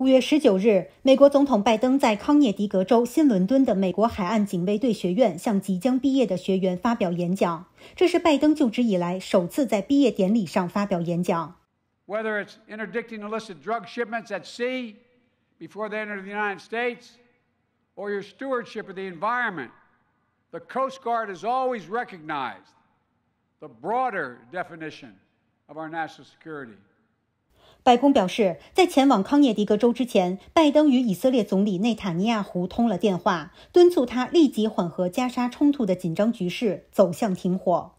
五月十九日，美国总统拜登在康涅狄格州新伦敦的美国海岸警卫队学院向即将毕业的学员发表演讲。这是拜登就职以来首次在毕业典礼上发表演讲。Whether it's interdicting illicit drug shipments at sea before they enter the United States, or your stewardship of the environment, the Coast Guard has always recognized the broader definition of our national security. 白宫表示，在前往康涅狄格州之前，拜登与以色列总理内塔尼亚胡通了电话，敦促他立即缓和加沙冲突的紧张局势，走向停火。